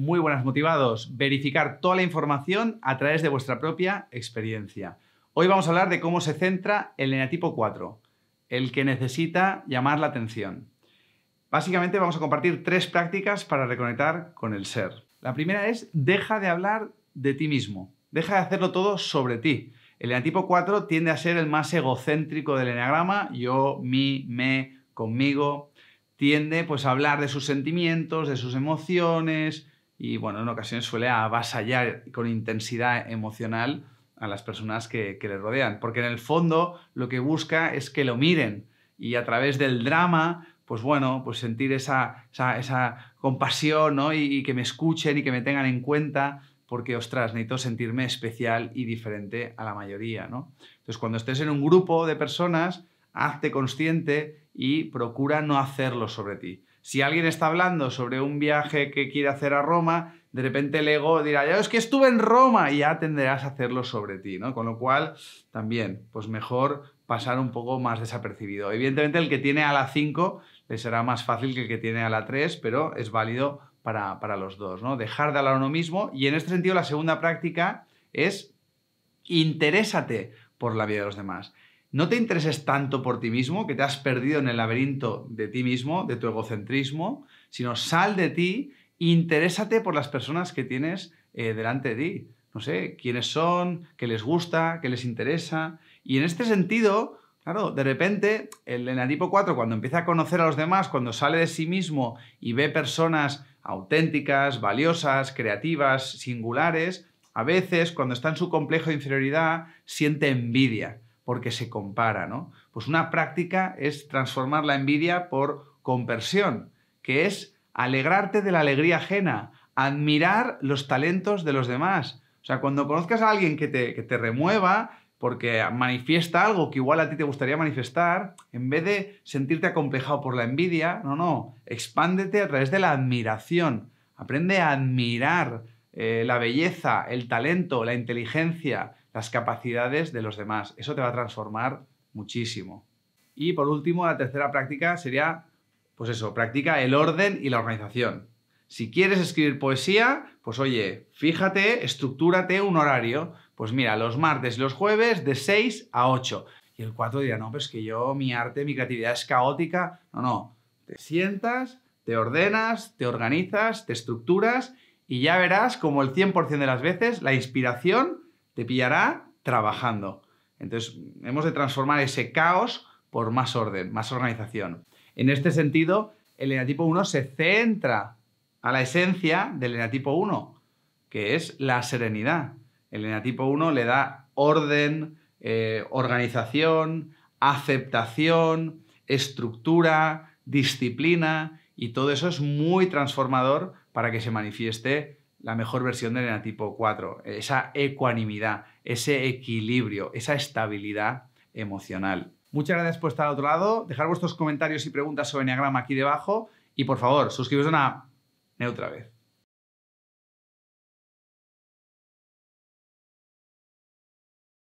Muy buenas motivados, verificar toda la información a través de vuestra propia experiencia. Hoy vamos a hablar de cómo se centra el eneatipo 4, el que necesita llamar la atención. Básicamente vamos a compartir tres prácticas para reconectar con el ser. La primera es deja de hablar de ti mismo, deja de hacerlo todo sobre ti. El eneatipo 4 tiende a ser el más egocéntrico del eneagrama, yo, mi, me, conmigo. Tiende pues a hablar de sus sentimientos, de sus emociones, y bueno, en ocasiones suele avasallar con intensidad emocional a las personas que, le rodean, porque en el fondo lo que busca es que lo miren y a través del drama, pues bueno, pues sentir esa, esa, compasión ¿no? y, que me escuchen y que me tengan en cuenta porque, ostras, necesito sentirme especial y diferente a la mayoría, ¿no? Entonces, cuando estés en un grupo de personas, hazte consciente y procura no hacerlo sobre ti. Si alguien está hablando sobre un viaje que quiere hacer a Roma, de repente el ego dirá, ya es que estuve en Roma y ya tendrás a hacerlo sobre ti, ¿no? Con lo cual, también, pues mejor pasar un poco más desapercibido. Evidentemente el que tiene a la 5 le será más fácil que el que tiene a la 3, pero es válido para, los dos, ¿no? Dejar de hablar uno mismo y en este sentido la segunda práctica es interésate por la vida de los demás no te intereses tanto por ti mismo, que te has perdido en el laberinto de ti mismo, de tu egocentrismo, sino sal de ti, interésate por las personas que tienes eh, delante de ti. No sé, quiénes son, qué les gusta, qué les interesa. Y en este sentido, claro, de repente, el enanipo 4, cuando empieza a conocer a los demás, cuando sale de sí mismo y ve personas auténticas, valiosas, creativas, singulares, a veces, cuando está en su complejo de inferioridad, siente envidia porque se compara, ¿no? Pues una práctica es transformar la envidia por conversión, que es alegrarte de la alegría ajena, admirar los talentos de los demás. O sea, cuando conozcas a alguien que te, que te remueva, porque manifiesta algo que igual a ti te gustaría manifestar, en vez de sentirte acomplejado por la envidia, no, no, expándete a través de la admiración. Aprende a admirar eh, la belleza, el talento, la inteligencia, las capacidades de los demás. Eso te va a transformar muchísimo. Y por último, la tercera práctica sería, pues eso, practica el orden y la organización. Si quieres escribir poesía, pues oye, fíjate, estructúrate un horario. Pues mira, los martes y los jueves de 6 a 8. Y el 4 dirá, no, pues que yo, mi arte, mi creatividad es caótica. No, no. Te sientas, te ordenas, te organizas, te estructuras y ya verás como el 100% de las veces la inspiración te pillará trabajando. Entonces, hemos de transformar ese caos por más orden, más organización. En este sentido, el enatipo 1 se centra a la esencia del enatipo 1, que es la serenidad. El enatipo 1 le da orden, eh, organización, aceptación, estructura, disciplina, y todo eso es muy transformador para que se manifieste la mejor versión del enatipo 4, esa ecuanimidad, ese equilibrio, esa estabilidad emocional. Muchas gracias por estar al otro lado. Dejar vuestros comentarios y preguntas sobre Enneagrama aquí debajo. Y por favor, suscribiros a una neutra vez.